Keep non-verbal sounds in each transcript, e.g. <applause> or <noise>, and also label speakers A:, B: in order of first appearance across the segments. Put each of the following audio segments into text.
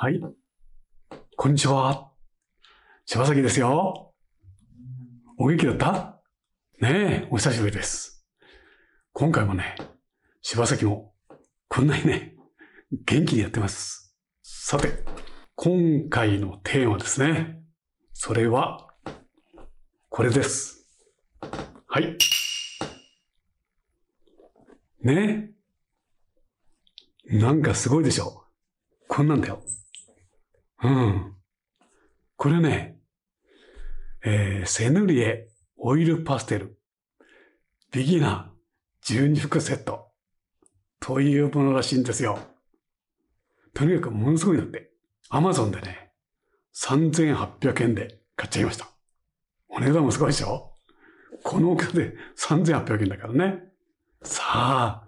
A: はい。こんにちは。柴崎ですよ。お元気だったねえ、お久しぶりです。今回もね、柴崎もこんなにね、元気にやってます。さて、今回のテーマですね。それは、これです。はい。ねなんかすごいでしょ。こんなんだよ。うん。これね、えー、セヌリエオイルパステル、ビギナー12服セットというものらしいんですよ。とにかくものすごいのって、アマゾンでね、3800円で買っちゃいました。お値段もすごいでしょこのお金で3800円だからね。さあ、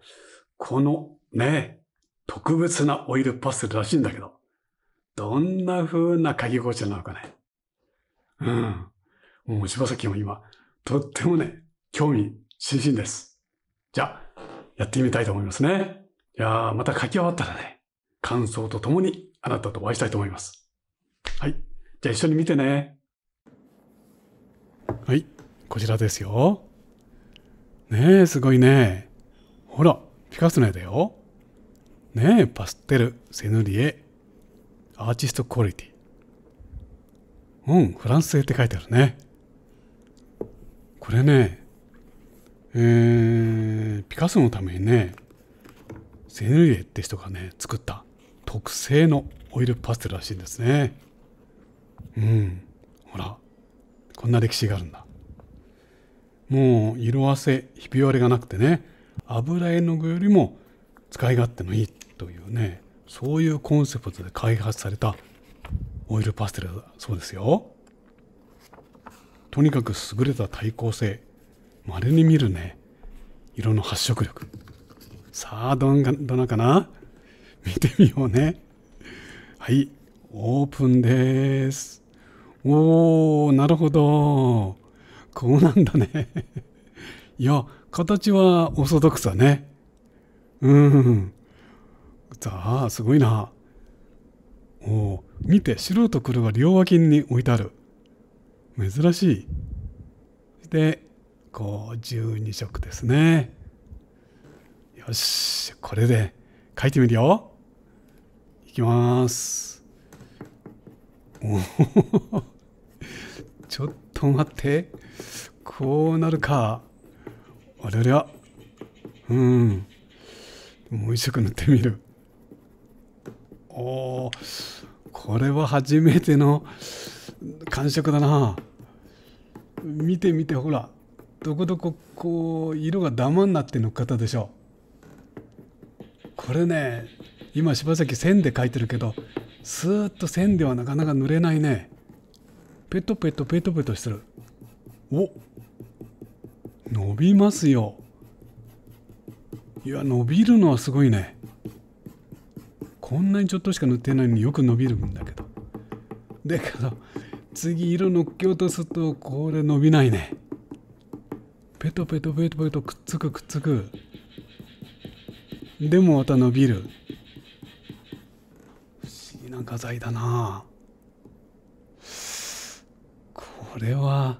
A: このね、特別なオイルパステルらしいんだけど、どんな風な鍵心地なのかね。うん。もう柴崎も今、とってもね、興味津々です。じゃあ、やってみたいと思いますね。いやー、また書き終わったらね、感想とともにあなたとお会いしたいと思います。はい。じゃあ一緒に見てね。はい。こちらですよ。ねえ、すごいね。ほら、ピカソネだよ。ねえ、パステル、セヌリエ、アーティストクオリティ。うん、フランス製って書いてあるね。これね、えー、ピカソのためにね、セヌリエって人がね、作った特製のオイルパステルらしいんですね。うん、ほら、こんな歴史があるんだ。もう色あせ、ひび割れがなくてね、油絵の具よりも使い勝手のいいというね、そういうコンセプトで開発されたオイルパステルだそうですよとにかく優れた耐候性まれに見るね色の発色力さあどんがどなかな見てみようねはいオープンですおーなるほどこうなんだねいや形はオーソドックスだねうんっあすごいなお見て白と黒が両脇に置いてある珍しいで、こう12色ですねよしこれで書いてみるよいきますおお <laughs> ちょっと待ってこうなるかあれれは。うんもう一色塗ってみるおこれは初めての感触だな見てみてほらどこどここう色がダマになって乗っかったでしょこれね今柴崎線で描いてるけどスーッと線ではなかなか塗れないねペトペトペトペトしてるお伸びますよいや伸びるのはすごいねこんなにちょっとしか塗ってないのによく伸びるんだけどだけど次色のっけ落とすとこれ伸びないねペトペトペトペトくっつくくっつくでもまた伸びる不思議な画材だなこれは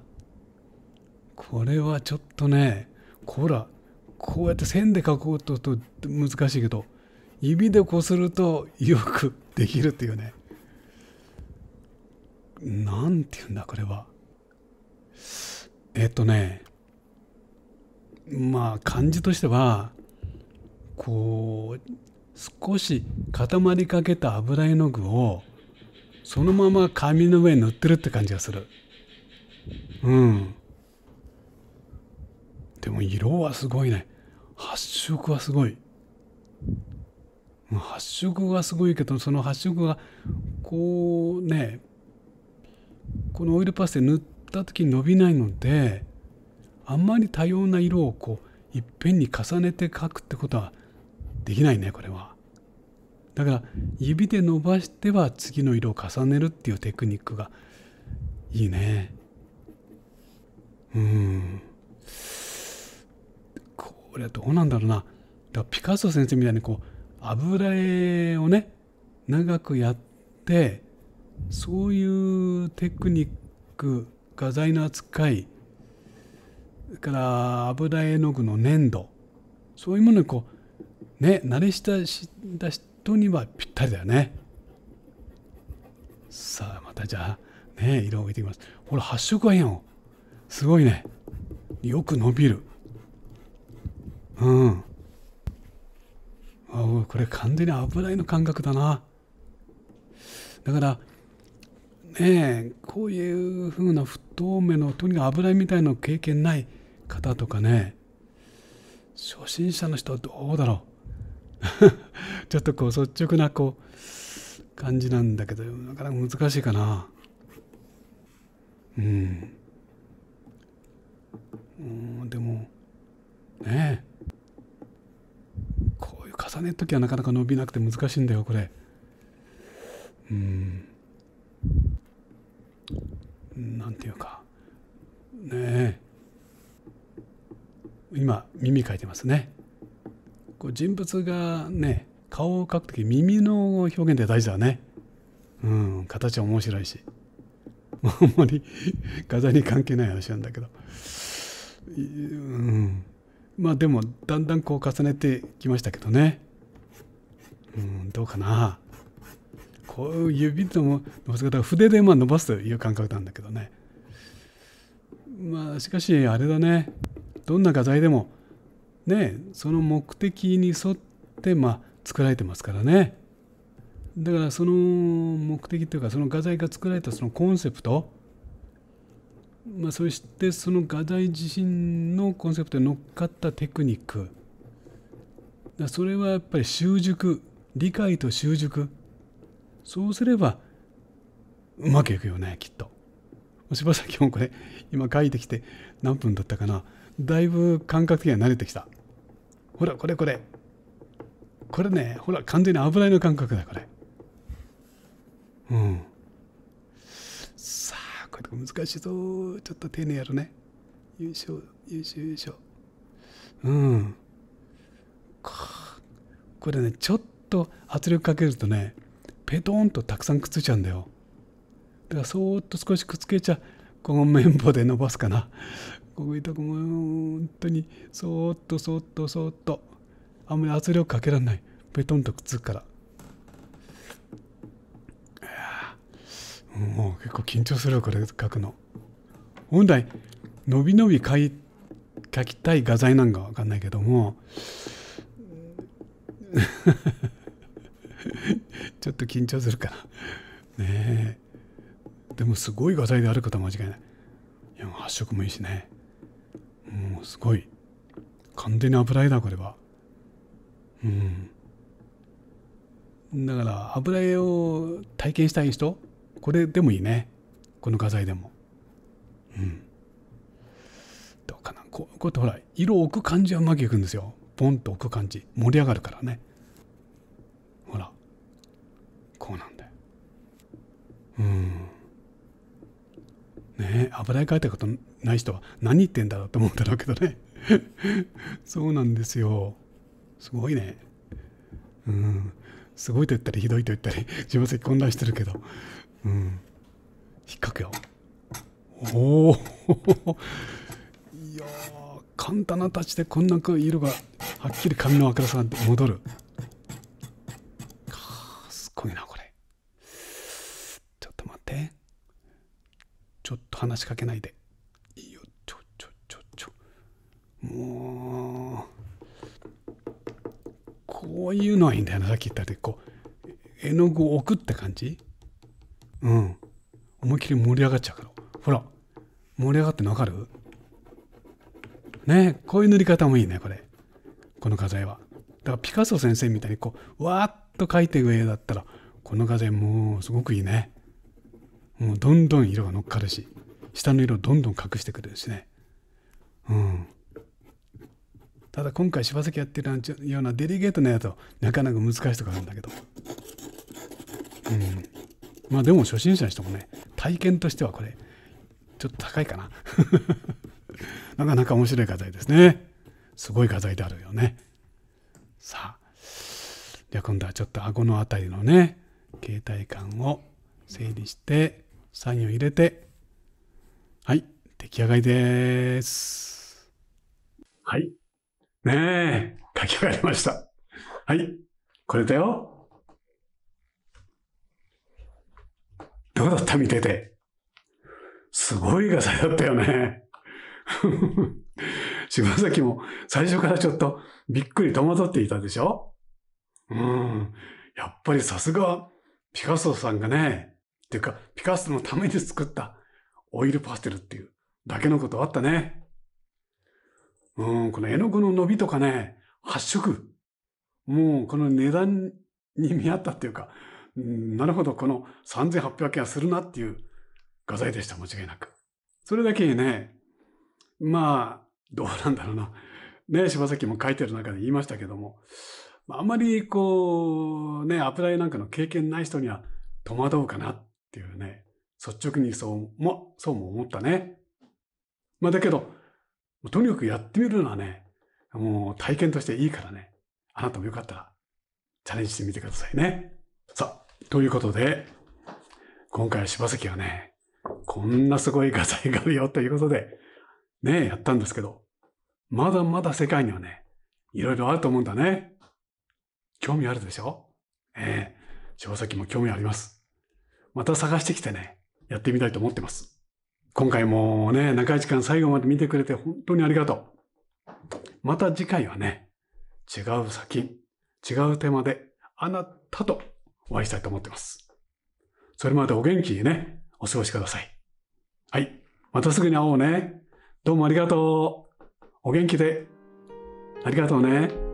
A: これはちょっとねほらこうやって線で描こうとと難しいけど指でこするとよくできるっていうね何て言うんだこれはえっとねまあ感じとしてはこう少し固まりかけた油絵の具をそのまま紙の上に塗ってるって感じがするうんでも色はすごいね発色はすごい発色がすごいけどその発色がこうねこのオイルパステ塗った時に伸びないのであんまり多様な色をこういっぺんに重ねて描くってことはできないねこれは。だから指で伸ばしては次の色を重ねるっていうテクニックがいいね。うんこれどうなんだろうなだからピカソ先生みたいにこう油絵をね長くやってそういうテクニック画材の扱いから油絵の具の粘土そういうものにこうね慣れ親しんだ人にはぴったりだよね。さあまたじゃあね色を置いていきます。ほら発色はいいすごいね。よく伸びる。うん。あこれ完全に油絵の感覚だなだからねえこういうふうな不透明のとにかく油絵みたいの経験ない方とかね初心者の人はどうだろう <laughs> ちょっとこう率直なこう感じなんだけどなかなか難しいかなうんでもねえ重ねる時はなかなか伸びなくて難しいんだよこれうんなんていうかねえ今耳描いてますねこう人物がね顔を描く時耳の表現って大事だねうん形は面白いしあんまり <laughs> 画材に関係ない話なんだけどうんまあでもだんだんこう重ねてきましたけどねうんどうかなこう指とも伸ばす方は筆でまあ伸ばすという感覚なんだけどねまあしかしあれだねどんな画材でもねその目的に沿ってまあ作られてますからねだからその目的というかその画材が作られたそのコンセプトまあ、そしてその画材自身のコンセプトに乗っかったテクニックそれはやっぱり習熟理解と習熟そうすればうまくいくよねきっと柴崎もこれ今書いてきて何分だったかなだいぶ感覚的には慣れてきたほらこれこれこれねほら完全に油絵の感覚だこれうんさあこれ難しいぞちょっと丁寧やろね優勝優勝優勝うんこれねちょっとと圧力かけるとねペトンとたくさんくっついちゃうんだよだからそーっと少しくっつけちゃこの綿棒で伸ばすかなこうとこも本当にそーっとそーっとそーっとあんまり圧力かけられないペトンとくっつくからもう結構緊張するよこれ書くの本来伸び伸び書い書きたい画材なんかわかんないけども <laughs> ちょっと緊張するかな。ねえ。でもすごい画材であることは間違いない。いや、発色もいいしね。もうすごい。完全に油絵だ、これは。うん。だから、油絵を体験したい人、これでもいいね。この画材でも。うん。どうかな。こういうことほら、色を置く感じはうまくいくんですよ。ポンと置く感じ。盛り上がるからね。ねえ、ね油絵描いたことない人は何言ってんだろうと思うんだろうけどね <laughs> そうなんですよすごいねうんすごいと言ったりひどいと言ったり <laughs> 自分席混乱してるけどうん引っかくよおおいや簡単な立ちでこんな色がはっきり髪の明るさが戻るちょっと話しかけないで。いいよ、ちょちょちょちょ。もう、こういうのはいいんだよな、さっき言ったで、こう、絵の具を置くって感じうん。思いっきり盛り上がっちゃうから。ほら、盛り上がってんのわかるねこういう塗り方もいいね、これ。この画材は。だからピカソ先生みたいにこう、わーっと描いていく絵だったら、この画材もうすごくいいね。もうどんどん色が乗っかるし下の色をどんどん隠してくれるしねうんただ今回柴崎やってるようなデリゲートのやつはなかなか難しいとこあるんだけどうんまあでも初心者の人もね体験としてはこれちょっと高いかな <laughs> なかなか面白い画材ですねすごい画材であるよねさあじゃあ今度はちょっと顎の辺りのね携帯感を整理してサインを入れて、はい、出来上がりです。はい。ねえ、書き上がりました。はい、これだよ。どうだった見てて。すごい画材だったよね。<laughs> 柴崎も最初からちょっとびっくり戸惑っていたでしょうん。やっぱりさすがピカソさんがね、っていうか、ピカソのために作ったオイルパステルっていうだけのことあったね。うん、この絵の具の伸びとかね、発色。もうこの値段に見合ったっていうか、なるほど、この3800円はするなっていう画材でした、間違いなく。それだけにね、まあ、どうなんだろうな。ね、柴崎も書いてる中で言いましたけども、あんまりこう、ね、アプライなんかの経験ない人には戸惑うかなっていうね、率直にそうも、そうも思ったね。まあだけど、とにかくやってみるのはね、もう体験としていいからね、あなたもよかったらチャレンジしてみてくださいね。さあ、ということで、今回柴崎はね、こんなすごい画材があるよということで、ね、やったんですけど、まだまだ世界にはね、いろいろあると思うんだね。興味あるでしょええー、柴崎も興味あります。また探してきてね、やってみたいと思ってます。今回もね、長い時間最後まで見てくれて本当にありがとう。また次回はね、違う先、違うテーマであなたとお会いしたいと思ってます。それまでお元気にね、お過ごしください。はい。またすぐに会おうね。どうもありがとう。お元気で。ありがとうね。